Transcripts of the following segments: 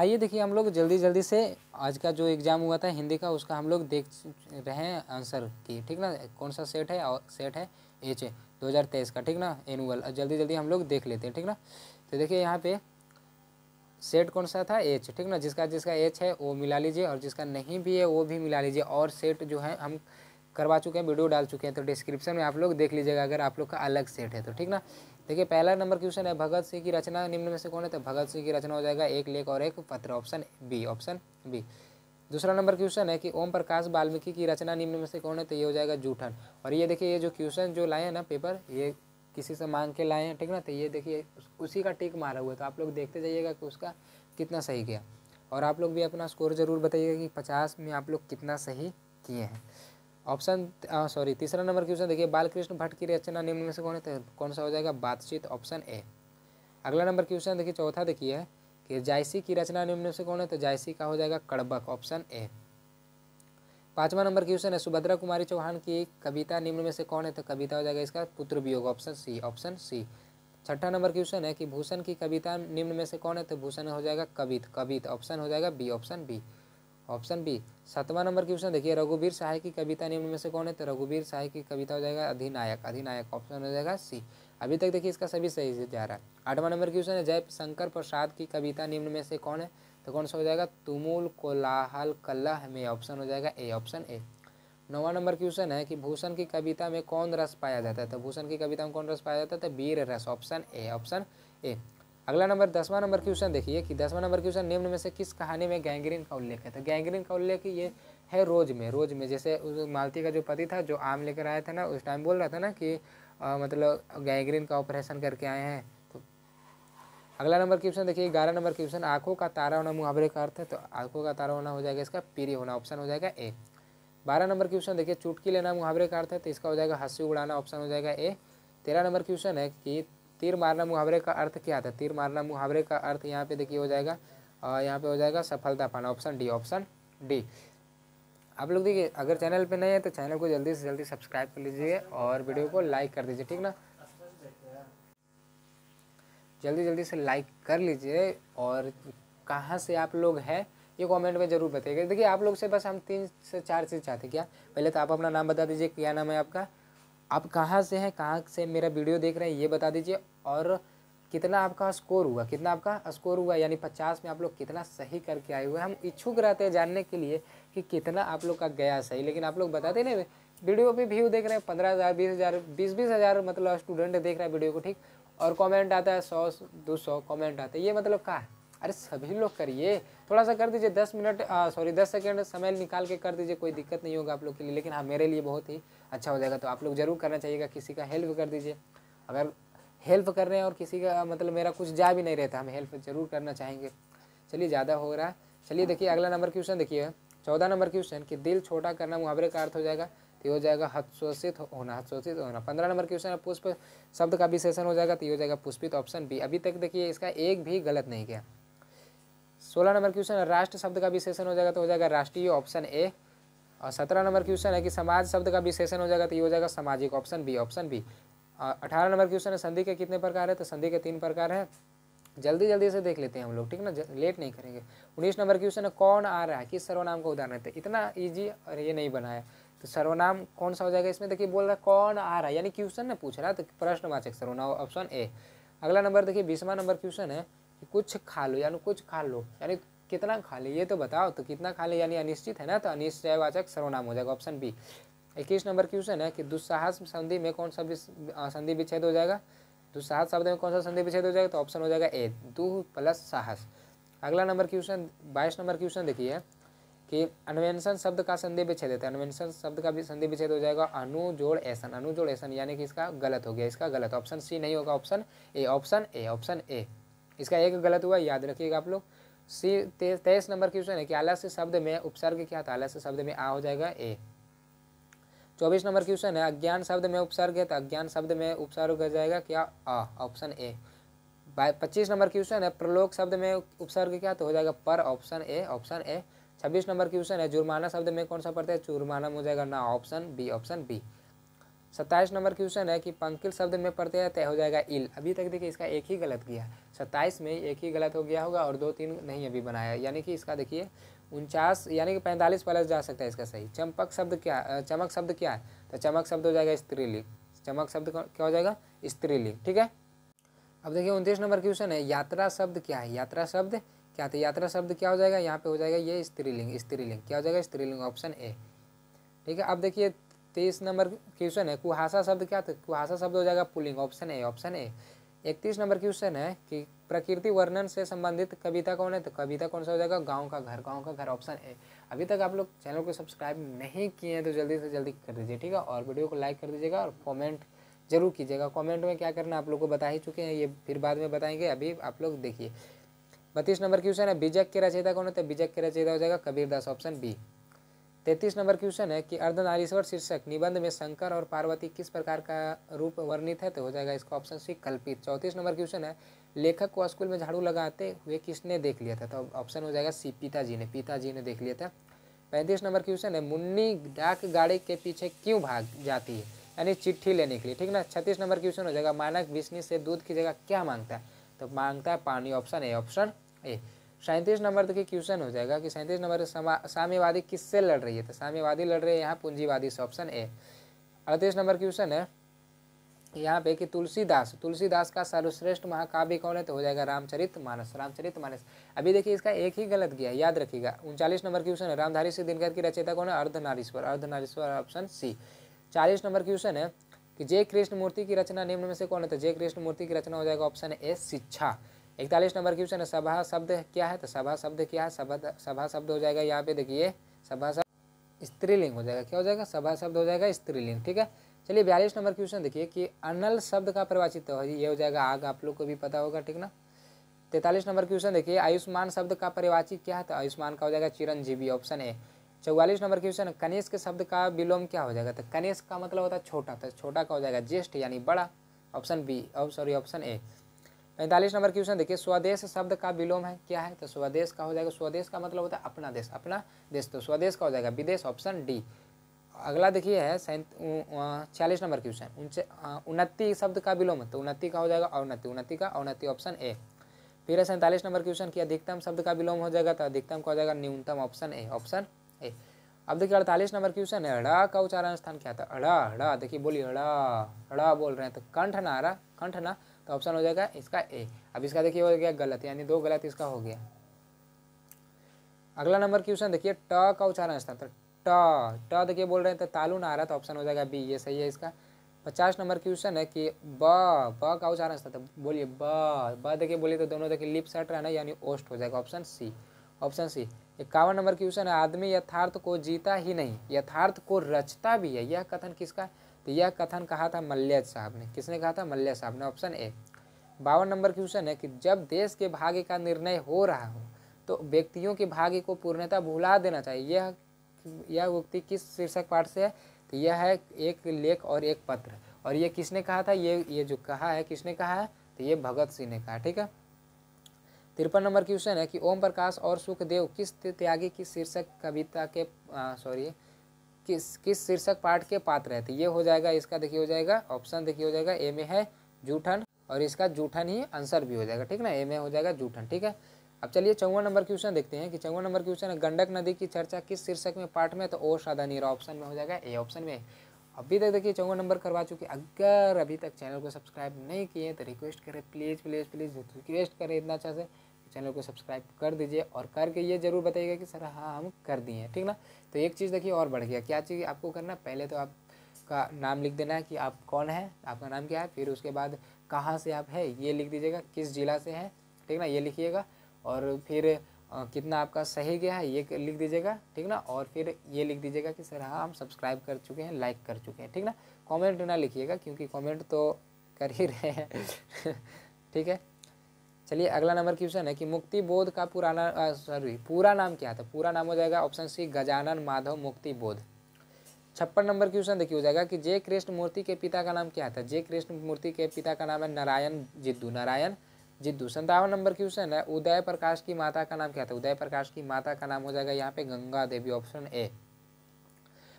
आइए देखिए हम लोग जल्दी जल्दी से आज का जो एग्ज़ाम हुआ था हिंदी का उसका हम लोग देख रहे हैं आंसर की ठीक ना कौन सा सेट है और सेट है एच दो हज़ार तेईस का ठीक ना एनुअल जल्दी जल्दी हम लोग देख लेते हैं ठीक ना तो देखिए यहाँ पे सेट कौन सा था एच ठीक ना जिसका जिसका एच है वो मिला लीजिए और जिसका नहीं भी है वो भी मिला लीजिए और सेट जो है हम करवा चुके हैं वीडियो डाल चुके हैं तो डिस्क्रिप्शन में आप लोग देख लीजिएगा अगर आप लोग का अलग सेट है तो ठीक ना देखिए पहला नंबर क्वेश्चन है भगत सिंह की रचना निम्न में से कौन है तो भगत सिंह की रचना हो जाएगा एक लेख और एक पत्र ऑप्शन बी ऑप्शन बी दूसरा नंबर क्वेश्चन है कि ओम प्रकाश वाल्मीकि की रचना निम्न में से कौन है तो ये हो जाएगा जूठन और ये देखिए ये जो क्वेश्चन जो लाए हैं ना पेपर ये किसी से मांग के लाए हैं ठीक ना तो ये देखिए उसी का टिक मारा हुआ है तो आप लोग देखते जाइएगा कि उसका कितना सही गया और आप लोग भी अपना स्कोर ज़रूर बताइएगा कि पचास में आप लोग कितना सही किए हैं ऑप्शन सॉरी तीसरा नंबर क्वेश्चन देखिए बालकृष्ण भट्ट की रचना निम्न में से कौन है तो कौन सा हो जाएगा बातचीत ऑप्शन ए अगला नंबर क्वेश्चन देखिए चौथा देखिए कि जायसी की रचना निम्न से कौन है तो जायसी का हो जाएगा कड़बक ऑप्शन ए पांचवा नंबर क्वेश्चन है सुभद्रा कुमारी चौहान की कविता निम्न में से कौन है तो कविता हो जाएगा इसका पुत्र वियोग ऑप्शन सी ऑप्शन सी छठा नंबर क्वेश्चन है कि भूषण की कविता निम्न में से कौन है तो भूषण हो जाएगा कवित कवित ऑप्शन हो जाएगा B option B option B सातवां नंबर क्वेश्चन देखिए रघुवीर शाह की कविता निम्न में से कौन है तो रघुवीर शाह की कविता हो जाएगा अधिनायक अधिनायक ऑप्शन हो जाएगा सी अभी तक देखिए इसका सभी सही से जा रहा है आठवां नंबर क्वेश्चन है जय शंकर प्रसाद की कविता निम्न में से कौन है तो कौन सा हो जाएगा तुमुल कोलाहल कलह में ऑप्शन हो जाएगा ए ऑप्शन ए नौवा नंबर क्वेश्चन है कि भूषण की कविता में कौन रस पाया जाता है तो भूषण की कविता में कौन रस पाया जाता है तो वीर रस ऑप्शन ए ऑप्शन ए अगला नंबर दसवां नंबर क्वेश्चन देखिए कि दसवां नंबर क्वेश्चन निम्न में से किस कहानी में गैंग्रीन का उल्लेख है तो गैंग्रीन का उल्लेख ये है रोज में रोज में जैसे उस मालती का जो पति था जो आम लेकर आया था ना उस टाइम बोल रहा था ना कि आ, मतलब गैंग्रीन का ऑपरेशन करके आए हैं तो अगला नंबर क्वेश्चन देखिए ग्यारह नंबर क्वेश्चन आँखों का तारा होना मुहावरे का अर्थ है तो आँखों का तारा होना हो जाएगा इसका पीरी होना ऑप्शन हो जाएगा ए बारह नंबर क्वेश्चन देखिए चुटकी लेना मुहावरे का अर्थ है तो इसका हो जाएगा हंसी उड़ाना ऑप्शन हो जाएगा ए तेरह नंबर क्वेश्चन है कि तीर मारना मुहावरे का अर्थ क्या था तीर मारना मुहावरे का अर्थ यहाँ पे देखिए हो जाएगा यहाँ पे हो जाएगा सफलता पाना ऑप्शन डी ऑप्शन डी आप लोग देखिए अगर चैनल पे नए हैं तो चैनल को जल्दी से जल्दी सब्सक्राइब कर लीजिए और वीडियो को लाइक कर दीजिए ठीक ना जल्दी जल्दी से लाइक कर लीजिए और कहाँ से आप लोग हैं ये कमेंट में जरूर बताइएगा देखिए आप लोग से बस हम तीन से चार चीज़ चाहते क्या पहले तो आप अपना नाम बता दीजिए क्या नाम है आपका आप कहाँ से हैं कहाँ से मेरा वीडियो देख रहे हैं ये बता दीजिए और कितना आपका स्कोर हुआ कितना आपका स्कोर हुआ यानी पचास में आप लोग कितना सही करके आए हुए हम इच्छुक रहते हैं जानने के लिए कि कितना आप लोग का गया सही लेकिन आप लोग बताते नहीं वीडियो पे व्यू देख रहे हैं पंद्रह हज़ार बीस हज़ार बीस बीस हज़ार मतलब स्टूडेंट देख रहा है वीडियो को ठीक और कमेंट आता है सौ दो सौ कॉमेंट आता है ये मतलब कहा है अरे सभी लोग करिए थोड़ा सा कर दीजिए दस मिनट सॉरी दस सेकेंड समय निकाल के कर दीजिए कोई दिक्कत नहीं होगा आप लोग के लिए लेकिन हाँ मेरे लिए बहुत ही अच्छा हो जाएगा तो आप लोग जरूर करना चाहिएगा किसी का हेल्प कर दीजिए अगर हेल्प कर रहे हैं और किसी का मतलब मेरा कुछ जा भी नहीं रहता हम हेल्प जरूर करना चाहेंगे चलिए ज़्यादा हो रहा है चलिए देखिए अगला नंबर क्वेश्चन देखिए चौदह नंबर क्वेश्चन कि दिल छोटा करना मुहावरे का अर्थ हो जाएगा तो हो जाएगा हतशोषित होना हतशोषित होना पंद्रह नंबर क्वेश्चन है पुष्प शब्द का विशेषण हो जाएगा तो हो जाएगा पुष्पित ऑप्शन बी अभी तक देखिए इसका एक भी गलत नहीं गया सोलह नंबर क्वेश्चन है राष्ट्र शब्द का विशेषण हो जाएगा तो हो जाएगा राष्ट्रीय ऑप्शन ए और सत्रह नंबर क्वेश्चन है कि समाज शब्द का विशेषण हो जाएगा तो ये हो जाएगा सामाजिक ऑप्शन बी ऑप्शन बी अठारह नंबर क्वेश्चन है संधि के कितने प्रकार है तो संधि के तीन प्रकार है जल्दी जल्दी से देख लेते हैं हम लोग ठीक ना लेट नहीं करेंगे उन्नीस नंबर क्वेश्चन है कौन आ रहा है किस सर्वनाम का उदाहरण है इतना ईजी और ये नहीं बनाया तो सर्वनाम कौन सा हो जाएगा इसमें देखिए बोल रहा है कौन आ रहा है यानी क्वेश्चन ने पूछ रहा है तो प्रश्नवाचक सर्वनाम ऑप्शन ए अगला नंबर देखिए बीसवा नंबर क्वेश्चन है कि कुछ खा लो यानी कुछ खा लो यानी कितना खा ले ये तो बताओ तो कितना खा ले यानी अनिश्चित है ना तो अनिश्चयवाचक सर्वनाम हो जाएगा ऑप्शन बी इक्कीस नंबर क्वेश्चन है कि दुस्साहस संधि में कौन सा संधि विच्छेद हो जाएगा दुस्साहस शब्द में कौन सा संधि विच्छेद हो जाएगा तो ऑप्शन हो जाएगा ए दुह प्लस साहस अगला नंबर क्वेश्चन बाईस नंबर क्वेश्चन देखिए कि अनवेंशन शब्द का संधि विच्छेद देते अनवेंशन शब्द का भी संधि विच्छेद हो जाएगा अनुजोड़ जोड़ ऐसन अनु ऐसन यानी कि इसका गलत हो गया इसका गलत ऑप्शन सी नहीं होगा option A option A option A इसका एक गलत हुआ याद रखिएगा आप लोग सी तेईस नंबर क्वेश्चन है कि आलस्य शब्द में उपसर्ग क्या था आलस्य शब्द में आ हो जाएगा ए चौबीस नंबर क्वेश्चन है अज्ञान शब्द में उपसर्ग है तो अज्ञान शब्द में उपसर्ग हो जाएगा क्या आ ऑप्शन ए पच्चीस नंबर क्वेश्चन है प्रलोक शब्द में उपसर्ग क्या तो हो जाएगा पर ऑप्शन ए ऑप्शन ए छब्बीस नंबर क्वेश्चन है जुर्माना शब्द में कौन सा पड़ता है जुर्माना हो जाएगा ना ऑप्शन बी ऑप्शन बी सत्ताईस नंबर क्वेश्चन है कि पंकिल शब्द में पढ़ते हैं तय तो हो जाएगा इल अभी तक देखिए इसका एक ही गलत किया सत्ताईस में एक ही गलत हो गया होगा और दो तीन नहीं अभी बनाया यानी कि इसका देखिए उनचास यानी कि पैंतालीस प्लस जा सकता है इसका सही चंपक शब्द क्या चमक शब्द क्या है तो चमक शब्द हो जाएगा स्त्रीलिंग चमक शब्द क्या हो जाएगा स्त्रीलिंग ठीक है अब देखिए उनतीस नंबर क्वेश्चन है यात्रा शब्द क्या है यात्रा शब्द क्या था तो यात्रा शब्द क्या हो जाएगा यहाँ पे हो जाएगा ये स्त्रीलिंग स्त्रीलिंग क्या हो जाएगा स्त्रीलिंग ऑप्शन ए ठीक है अब देखिए तेईस नंबर क्वेश्चन है कुहासा शब्द क्या था तो कुहासा शब्द हो जाएगा पुलिंग ऑप्शन ए ऑप्शन ए इकतीस नंबर क्वेश्चन है कि प्रकृति वर्णन से संबंधित कविता कौन है तो कविता कौन सा हो जाएगा गाँव का घर गाँव का घर ऑप्शन ए अभी तक आप लोग चैनल को सब्सक्राइब नहीं किए हैं तो जल्दी से जल्दी कर दीजिए ठीक है और वीडियो को लाइक कर दीजिएगा और कॉमेंट जरूर कीजिएगा कमेंट में क्या करना आप लोग को बता ही चुके हैं ये फिर बाद में बताएंगे अभी आप लोग देखिए बत्तीस नंबर क्वेश्चन है बीजक के रचयिता कौन है है बीजक के रचयिता हो जाएगा कबीरदास ऑप्शन बी तैतीस नंबर क्वेश्चन है कि अर्धनारीश्वर शीर्षक निबंध में शंकर और पार्वती किस प्रकार का रूप वर्णित है तो हो जाएगा इसका ऑप्शन सी कल्पित चौंतीस नंबर क्वेश्चन है लेखक को स्कूल में झाड़ू लगाते हुए किसने देख लिया था तो ऑप्शन हो जाएगा सी पिताजी ने पिताजी ने देख लिया था पैंतीस नंबर क्वेश्चन है मुन्नी डाक गाड़ी के पीछे क्यों भाग जाती है यानी चिट्ठी लेने के लिए ठीक ना छत्तीस नंबर क्वेश्चन हो जाएगा मानक बिजनेस से दूध की जगह क्या मांगता है तो मांगता है पानी ऑप्शन ए ऑप्शन ए सैंतीस नंबर के क्वेश्चन हो जाएगा कि सैंतीस नंबर साम्यवादी किससे लड़ रही है तो साम्यवादी लड़ रही है यहाँ पूंजीवादी से ऑप्शन ए अड़तीस नंबर क्वेश्चन है यहाँ पे कि तुलसीदास तुलसीदास का सर्वश्रेष्ठ महाकाव्य कौन है तो हो जाएगा रामचरित मानस रामचरित मानस अभी देखिए इसका एक ही गलत गया याद रखिएगा उनचालीस नंबर क्वेश्चन है रामधारी सिंह दिनकर की रचयिता कौन है अर्धनारीश्वर अर्धनारीश्वर ऑप्शन सी चालीस नंबर क्वेश्चन है कि जय कृष्ण मूर्ति की रचना निम्न में से कौन है तो जय कृष्ण मूर्ति की रचना हो जाएगा ऑप्शन ए शिक्षा इकतालीस नंबर क्वेश्चन है सभा शब्द क्या है तो सभा शब्द क्या है सभा शब्द हो जाएगा यहाँ पे देखिए सभा शब्द स्त्रीलिंग हो जाएगा क्या हो जाएगा सभा शब्द हो जाएगा स्त्रीलिंग ठीक है चलिए बयालीस नंबर क्वेश्चन देखिए कि अनल शब्द का परिभाषित तो ये हो जाएगा आग आप लोग को भी पता होगा ठीक ना तैतालीस नंबर क्वेश्चन देखिए आयुष्मान शब्द का परिभाषित क्या है तो आयुष्मान का हो जाएगा चिरंजीवी ऑप्शन ए चौवालीस नंबर क्वेश्चन कनेश के शब्द का विलोम क्या हो जाएगा तो कनेश का मतलब होता है छोटा तो छोटा का हो जाएगा ज्येष्ठ यानी बड़ा option B sorry option A पैंतालीस नंबर क्वेश्चन देखिए स्वदेश शब्द का विलोम है क्या है तो स्वदेश का हो जाएगा स्वदेश का मतलब होता है अपना देश अपना देश तो स्वदेश का हो जाएगा विदेश ऑप्शन डी अगला देखिए है छियालीस नंबर क्वेश्चन उन्नति शब्द का विलोम तो उन्नति का हो जाएगा औनति उन्नति का औनति ऑप्शन ए फिर है सैंतालीस नंबर क्वेश्चन की अधिकतम शब्द का विलोम हो जाएगा तो अधिकतम का हो जाएगा न्यूनतम ऑप्शन ए ऑप्शन ए अब देखिए अड़तालीस नंबर क्वेश्चन है अड़ा का उच्चारण स्थान क्या था अड़ा अड़ा देखिए बोलिए अड़ा अड़ा बोल रहे हैं तो कंठ ना आ रहा कंठ ना तो ऑप्शन हो जाएगा इसका ए अब इसका देखिए हो गया गलत यानी दो गलत इसका हो गया अगला नंबर क्वेश्चन देखिए ट का उच्चारण स्थान तो ट ट देखिए बोल रहे हैं तो तालू ना आ रहा तो ऑप्शन हो जाएगा बी ये सही है इसका पचास नंबर क्वेश्चन है कि ब ब का उच्चारण था तो बोलिए ब ब देखिए बोलिए तो दोनों देखिए लिप सट रहना यानी ओस्ट हो जाएगा ऑप्शन सी ऑप्शन सी इक्यावन नंबर क्वेश्चन है आदमी यथार्थ को जीता ही नहीं यथार्थ को रचता भी है यह कथन किसका तो यह कथन कहा था मल्ल्या साहब ने किसने कहा था मल्ल्या साहब ने ऑप्शन ए बावन नंबर क्वेश्चन है कि जब देश के भाग्य का निर्णय हो रहा हो तो व्यक्तियों के भाग्य को पूर्णता भुला देना चाहिए यह यह उक्ति किस शीर्षक पाठ से है तो यह है एक लेख और एक पत्र और ये किसने कहा था ये ये जो कहा है किसने कहा है तो ये भगत सिंह ने कहा ठीक है तिरपन नंबर क्वेश्चन है कि ओम प्रकाश और सुखदेव किस त्यागी किस शीर्षक कविता के सॉरी किस किस शीर्षक पाठ के पात्र है तो ये हो जाएगा इसका देखिए हो जाएगा ऑप्शन देखिए हो जाएगा ए में है जूठन और इसका जूठन ही आंसर भी हो जाएगा ठीक ना ए में हो जाएगा जूठन ठीक है अब चलिए चौवन नंबर क्वेश्चन देखते हैं कि चौवन नंबर क्वेश्चन है गंडक नदी की चर्चा किस शीर्षक में पाठ में तो ओ शादा नीरा ऑप्शन में हो जाएगा ए ऑप्शन में अभी तक देखिए चौवन नंबर करवा चुके अगर अभी तक चैनल को सब्सक्राइब नहीं किए तो रिक्वेस्ट करें प्लीज़ प्लीज़ प्लीज़ रिक्वेस्ट करें इतना अच्छा से चैनल को सब्सक्राइब कर दीजिए और करके ये ज़रूर बताइएगा कि सर हाँ हम कर दिए हैं ठीक ना तो एक चीज़ देखिए और बढ़ गया क्या चीज़ आपको करना पहले तो आपका नाम लिख देना है कि आप कौन है आपका नाम क्या है फिर उसके बाद कहाँ से आप है ये लिख दीजिएगा किस जिला से है ठीक ना ये लिखिएगा और फिर कितना आपका सही गया है ये लिख दीजिएगा ठीक ना और फिर ये लिख दीजिएगा कि सर हाँ हम सब्सक्राइब कर चुके हैं लाइक कर चुके हैं ठीक ना कमेंट ना लिखिएगा क्योंकि कमेंट तो कर ही रहे हैं ठीक है चलिए अगला नंबर क्वेश्चन है कि मुक्ति बोध का पुराना सॉरी पूरा नाम क्या था पूरा नाम हो जाएगा ऑप्शन सी गजानन माधव मुक्ति बोध छप्पन नंबर क्वेश्चन देखिए हो जाएगा कि जय कृष्ण मूर्ति के पिता का नाम क्या था जय कृष्ण मूर्ति के पिता का नाम है नारायण जिद्दू नारायण जी दूसरा नंबर क्वेश्चन है उदय प्रकाश की माता का नाम क्या था उदय प्रकाश की माता का नाम हो जाएगा यहाँ पे गंगा देवी ऑप्शन ए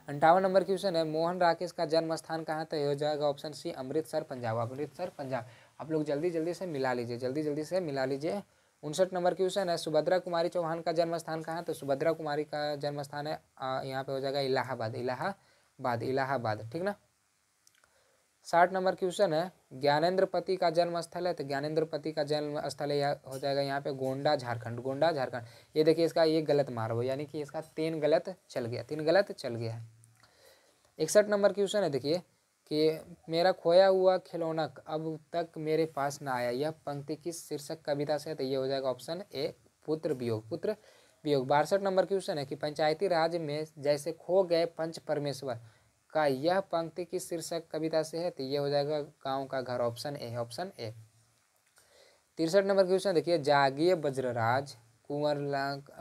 अंठावन नंबर क्वेश्चन है मोहन राकेश का जन्म स्थान कहाँ तय हो जाएगा ऑप्शन सी अमृतसर पंजाब अमृतसर पंजाब आप लोग जल्दी जल्दी से मिला लीजिए जल्दी जल्दी से मिला लीजिए उनसठ नंबर क्वेश्चन है सुभद्रा कुमारी चौहान का जन्म स्थान कहाँ है तो सुभद्रा कुमारी का जन्म स्थान है यहाँ पे हो जाएगा इलाहाबाद इलाहाबाद इलाहाबाद ठीक ना साठ नंबर क्वेश्चन है पति का जन्म स्थल है तो पति का जन्म स्थल हो जाएगा यहाँ पे गोंडा झारखंड गोंडा झारखंड ये देखिए इसका ये गलत मार्ग यानी कि इसका तीन गलत चल गया तीन गलत चल गया है इकसठ नंबर क्वेश्चन है देखिए कि मेरा खोया हुआ खिलौना अब तक मेरे पास ना आया यह पंक्ति किस शीर्षक कविता से है तो ये हो जाएगा ऑप्शन ए पुत्र वियोग पुत्र वियोग बासठ नंबर क्वेश्चन है कि पंचायती राज में जैसे खो गए पंच परमेश्वर का यह पंक्ति किस शीर्षक कविता से है तो यह हो जाएगा गांव का घर ऑप्शन ए ऑप्शन ए तिरसठ नंबर क्वेश्चन देखिए जागीय बज्रराज कुंवर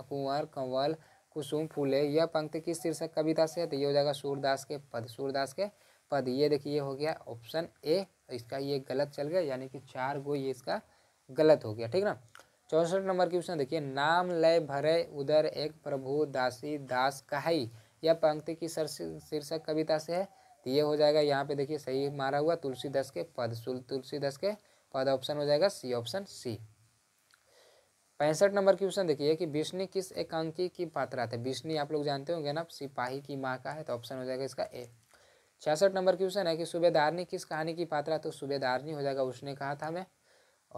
कुंवर कंवल कुसुम फूले यह पंक्ति किस शीर्षक कविता से है तो ये हो जाएगा सूरदास के पद सूरदास के पद ये देखिए हो गया ऑप्शन ए इसका ये गलत चल गया यानी कि चार गो ये इसका गलत हो गया ठीक ना चौंसठ नंबर क्वेश्चन देखिए नाम लय भरे उधर एक प्रभु दासी दास कहाई यह पंक्ति की शीर्षक कविता से है तो ये हो जाएगा यहाँ पे देखिए सही मारा हुआ तुलसीदास के पद तुलसीदास के पद ऑप्शन हो जाएगा सी ऑप्शन सी पैंसठ नंबर क्वेश्चन देखिए कि विष्णु किस एकांकी की पात्रा थे विष्णु आप लोग जानते होंगे ना सिपाही की माँ का है तो ऑप्शन हो जाएगा इसका ए छियासठ नंबर क्वेश्चन है कि सुबेदारनी किस कहानी की पात्रा तो सुबेदारनी हो जाएगा उसने कहा था हमें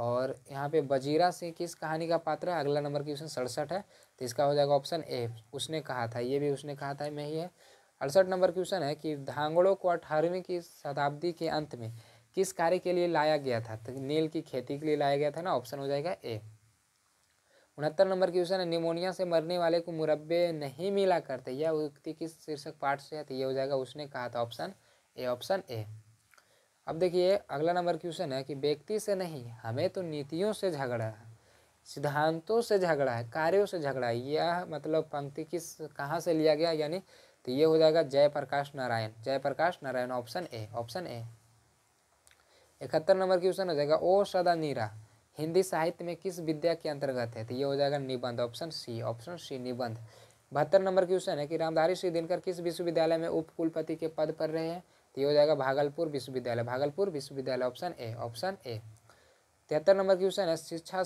और यहाँ पे बजीरा से किस कहानी का पात्र है अगला नंबर क्वेश्चन सड़सठ है तो इसका हो जाएगा ऑप्शन ए उसने कहा था ये भी उसने कहा था मैं ही है अड़सठ नंबर क्वेश्चन है कि धांगड़ों को अठारहवीं की शताब्दी के अंत में किस कार्य के लिए लाया गया था तो नील की खेती के लिए लाया गया था ना ऑप्शन हो जाएगा ए उनहत्तर नंबर क्वेश्चन है निमोनिया से मरने वाले को मुरब्बे नहीं मिला करते यह उक्ति किस शीर्षक पाठ से है तो ये हो जाएगा उसने कहा था ऑप्शन ए ऑप्शन ए अब देखिए अगला नंबर क्वेश्चन है कि व्यक्ति से नहीं हमें तो नीतियों से झगड़ा है सिद्धांतों से झगड़ा है कार्यों से झगड़ा है यह मतलब पंक्ति किस कहाँ से लिया गया यानी तो ये हो जाएगा Jayaprakash Narayan Jayaprakash Narayan option A option A इकहत्तर नंबर क्वेश्चन हो जाएगा ओ सदा नीरा हिंदी साहित्य में किस विद्या के अंतर्गत है तो ये हो जाएगा निबंध ऑप्शन सी ऑप्शन सी निबंध बहत्तर नंबर क्वेश्चन है कि रामधारी सिंह दिनकर किस विश्वविद्यालय में उपकुलपति के पद पर रहे हैं तो ये हो जाएगा भागलपुर विश्वविद्यालय भागलपुर विश्वविद्यालय ऑप्शन ए ऑप्शन ए तिहत्तर नंबर क्वेश्चन है शिक्षा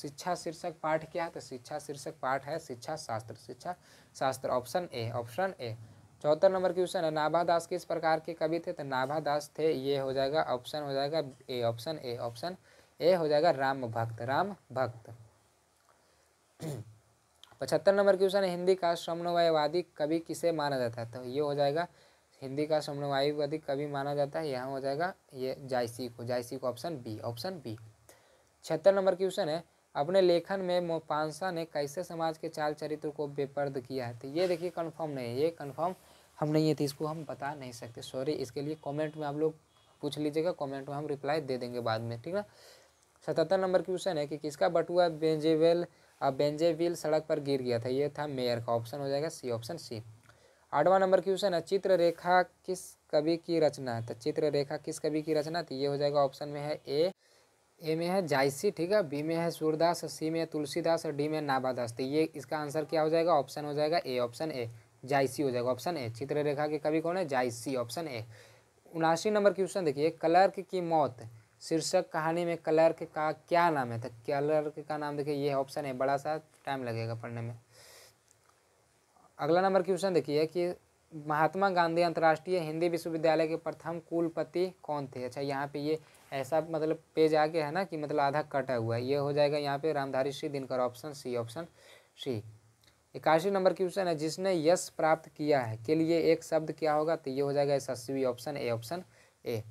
शिक्षा शीर्षक पाठ क्या है तो शिक्षा शीर्षक पाठ है शिक्षा शास्त्र शिक्षा शास्त्र ऑप्शन ए ऑप्शन ए चौहत्तर नंबर क्वेश्चन है नाभा दास किस प्रकार के कवि थे तो नाभा दास थे ये हो जाएगा ऑप्शन हो जाएगा ए ऑप्शन ए ऑप्शन ए हो जाएगा राम भक्त राम भक्त पचहत्तर नंबर क्वेश्चन है हिंदी का समन्वयवादी कवि किसे माना जाता है तो ये हो जाएगा हिंदी का अधिक कभी माना जाता है यहाँ हो जाएगा ये जायसी को जायसी को ऑप्शन बी ऑप्शन बी छिहत्तर नंबर क्वेश्चन है अपने लेखन में मोपांसा ने कैसे समाज के चाल चरित्र को बेपर्द किया है तो ये देखिए कन्फर्म नहीं है ये कन्फर्म हम नहीं है तो इसको हम बता नहीं सकते सॉरी इसके लिए कॉमेंट में आप लोग पूछ लीजिएगा कॉमेंट में हम रिप्लाई दे देंगे बाद में ठीक ना सतहत्तर नंबर क्वेश्चन है कि किसका बटुआ बेंजेवेल बेंजेविल सड़क पर गिर गया था ये था मेयर का ऑप्शन हो जाएगा सी ऑप्शन सी आठवां नंबर क्वेश्चन है चित्र रेखा किस कवि की रचना है तो चित्र रेखा किस कवि की रचना तो ये हो जाएगा ऑप्शन में है ए ए में है जायसी ठीक है बी में है सूरदास सी में तुलसीदास और डी में नाबादास तो ये इसका आंसर क्या हो जाएगा ऑप्शन हो जाएगा ए ऑप्शन ए जायसी हो जाएगा ऑप्शन ए चित्र रेखा के कवि कौन है जायसी ऑप्शन ए उनासी नंबर क्वेश्चन देखिए क्लर्क की मौत शीर्षक कहानी में क्लर्क का क्या नाम है तो क्लर्क का नाम देखिए ये ऑप्शन है बड़ा सा टाइम लगेगा पढ़ने में अगला नंबर क्वेश्चन देखिए कि महात्मा गांधी अंतर्राष्ट्रीय हिंदी विश्वविद्यालय के प्रथम कुलपति कौन थे अच्छा यहाँ पे ये ऐसा मतलब पेज आके है ना कि मतलब आधा कटा हुआ है ये हो जाएगा यहाँ पे Ramdhari Singh Dinkar option C option C इक्यासी नंबर क्वेश्चन है जिसने यश प्राप्त किया है के लिए एक शब्द क्या होगा तो ये हो जाएगा यशस्वी ऑप्शन ए ऑप्शन ए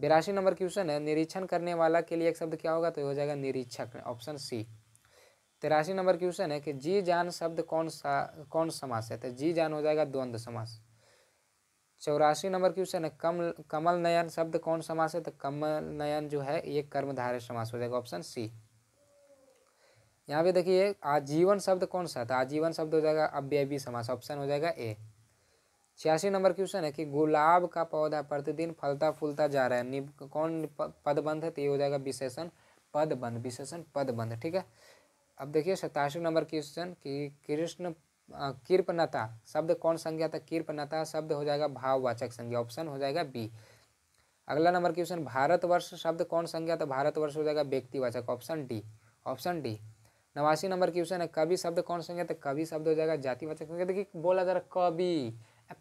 बिरासी नंबर क्वेश्चन है निरीक्षण करने वाला के लिए एक शब्द क्या होगा तो ये हो जाएगा निरीक्षक ऑप्शन सी तिरासी नंबर क्वेश्चन है कि जी जान शब्द कौन सा कौन समास है तो जी जान हो जाएगा द्वंद्व समास चौरासी नंबर क्वेश्चन है कम कमल नयन शब्द कौन समास है तो कमल नयन जो है ये कर्मधारय समास हो जाएगा ऑप्शन सी यहाँ पे देखिए आजीवन शब्द कौन सा था आजीवन शब्द हो जाएगा अव्ययी समास ऑप्शन हो जाएगा ए छियासी नंबर क्वेश्चन है कि गुलाब का पौधा प्रतिदिन फलता फूलता जा रहा है कौन पदबंध है तो ये हो जाएगा विशेषण पदबंध विशेषण पदबंध ठीक है अब देखिए सतासी नंबर क्वेश्चन कि कृष्ण कृपनता शब्द कौन संज्ञा था कृपनता शब्द हो जाएगा भाववाचक संज्ञा ऑप्शन हो जाएगा बी अगला नंबर क्वेश्चन भारतवर्ष शब्द कौन संज्ञा था भारतवर्ष हो जाएगा व्यक्तिवाचक ऑप्शन डी ऑप्शन डी नवासी नंबर क्वेश्चन है कवि शब्द कौन संज्ञा था कवि शब्द हो जाएगा जातिवाचक संज्ञा देखिए बोला जा रहा कवि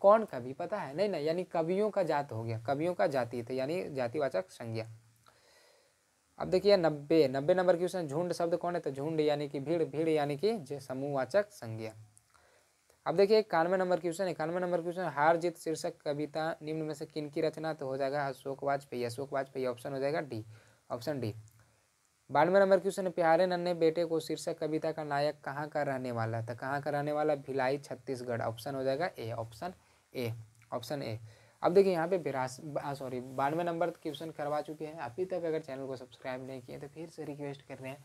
कौन कवि पता है नहीं ना यानी कवियों का जात हो गया कवियों का जाति था यानी जातिवाचक संज्ञा अब देखिए नब्बे नब्बे नंबर क्वेश्चन झुंड शब्द कौन है तो झुंड यानी कि भीड़ भीड़ यानी कि समूहवाचक संज्ञा अब देखिए इक्यानवे नंबर क्वेश्चन इक्यानवे नंबर क्वेश्चन हार जीत शीर्षक कविता निम्न में से किन की रचना तो हो जाएगा अशोक वाजपेयी अशोक वाजपेयी ऑप्शन हो जाएगा डी ऑप्शन डी बानवे नंबर क्वेश्चन प्यारे नन्हे बेटे को शीर्षक कविता का नायक कहाँ का रहने वाला था तो कहाँ का रहने वाला भिलाई छत्तीसगढ़ ऑप्शन हो जाएगा ए ऑप्शन ए ऑप्शन ए अब देखिए यहाँ पे बिरास सॉरी बानवे नंबर क्वेश्चन करवा चुके हैं अभी तक अगर चैनल को सब्सक्राइब नहीं किए तो फिर से रिक्वेस्ट कर रहे हैं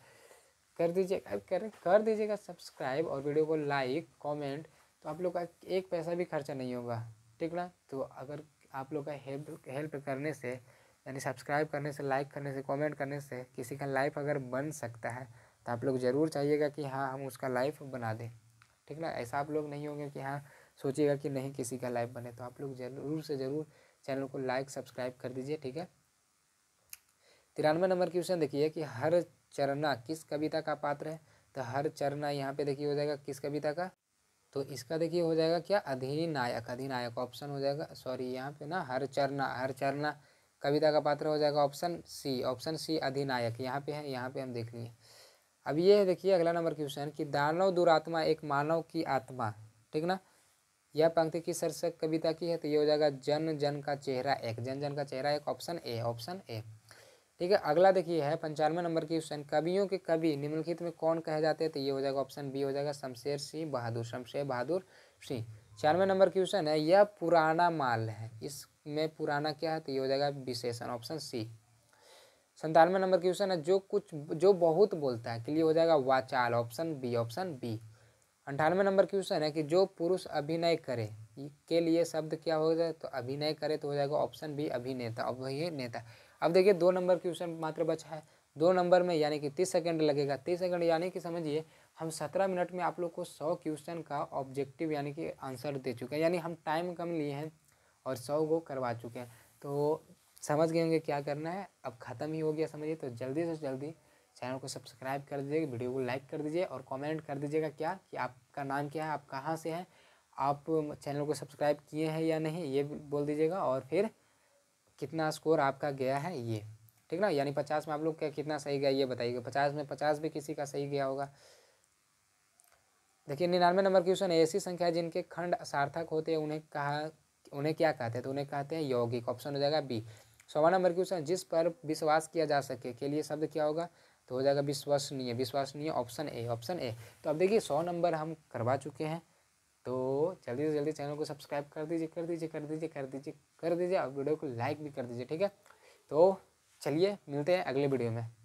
कर दीजिएगा कर कर दीजिएगा सब्सक्राइब और वीडियो को लाइक कमेंट तो आप लोग का एक पैसा भी खर्चा नहीं होगा ठीक ना तो अगर आप लोग का हेल्प हेल्प करने से यानी सब्सक्राइब करने से लाइक करने से कमेंट करने से किसी का लाइफ अगर बन सकता है तो आप लोग ज़रूर चाहिएगा कि हाँ हम उसका लाइफ बना दें ठीक ना ऐसा आप लोग नहीं होंगे कि हाँ सोचिएगा कि नहीं किसी का लाइव बने तो आप लोग ज़रूर से ज़रूर चैनल को लाइक सब्सक्राइब कर दीजिए ठीक है तिरानवे नंबर क्वेश्चन देखिए कि हर चरना किस कविता का पात्र है तो हर चरना यहाँ पे देखिए हो जाएगा किस कविता का तो इसका देखिए हो जाएगा क्या अधिनायक अधिनायक ऑप्शन हो जाएगा सॉरी यहाँ पे ना हर चरना हर चरना कविता का पात्र हो जाएगा ऑप्शन सी ऑप्शन सी अधिनायक यहाँ पे है यहाँ पे हम देख लिए अब ये देखिए अगला नंबर क्वेश्चन कि दानव दुरात्मा एक मानव की आत्मा ठीक ना यह पंक्ति की शीर्षक कविता की है तो ये हो जाएगा जन जन का चेहरा एक जन जन का चेहरा एक ऑप्शन ए ऑप्शन ए ठीक है अगला देखिए है पंचानवे नंबर की क्वेश्चन कवियों के कवि निम्नलिखित में कौन कहे जाते हैं तो ये हो जाएगा ऑप्शन बी हो जाएगा शमशेर सिंह बहादुर शमशेर बहादुर सिंह छियानवे नंबर की क्वेश्चन है यह पुराना माल है इसमें पुराना क्या है तो ये हो जाएगा विशेषण ऑप्शन सी संतानवे नंबर की क्वेश्चन है जो कुछ जो बहुत बोलता है क्लियर हो जाएगा वाचाल ऑप्शन बी ऑप्शन बी अंठानवे नंबर क्वेश्चन है कि जो पुरुष अभिनय करे के लिए शब्द क्या हो जाए तो अभिनय करे तो हो जाएगा ऑप्शन बी अभिनेता अब वही नेता अब देखिए दो नंबर क्वेश्चन मात्र बचा है दो नंबर में यानी कि तीस सेकंड लगेगा तीस सेकंड यानी कि समझिए हम सत्रह मिनट में आप लोग को सौ क्वेश्चन का ऑब्जेक्टिव यानी कि आंसर दे चुके हैं यानी हम टाइम कम लिए हैं और सौ को करवा चुके हैं तो समझ गए होंगे क्या करना है अब ख़त्म ही हो गया समझिए तो जल्दी से जल्दी चैनल को सब्सक्राइब कर दीजिए वीडियो को लाइक कर दीजिए और कमेंट कर दीजिएगा क्या कि आपका नाम क्या है आप कहाँ से हैं आप चैनल को सब्सक्राइब किए हैं या नहीं ये बोल दीजिएगा और फिर कितना स्कोर आपका गया है ये ठीक ना यानी पचास में आप लोग क्या कितना सही गया ये बताइएगा पचास में पचास भी किसी का सही गया होगा देखिए निन्यानवे नंबर क्वेश्चन है ऐसी संख्या जिनके खंड सार्थक होते हैं उन्हें कहा उन्हें क्या कहते हैं तो उन्हें कहते हैं यौगिक ऑप्शन हो जाएगा बी सवा नंबर क्वेश्चन जिस पर विश्वास किया जा सके के लिए शब्द क्या होगा तो हो जाएगा विश्वसनीय विश्वसनीय ऑप्शन ए ऑप्शन ए तो अब देखिए सौ नंबर हम करवा चुके हैं तो जल्दी से जल्दी चैनल को सब्सक्राइब कर दीजिए कर दीजिए कर दीजिए कर दीजिए कर दीजिए और वीडियो को लाइक भी कर दीजिए ठीक है तो चलिए मिलते हैं अगले वीडियो में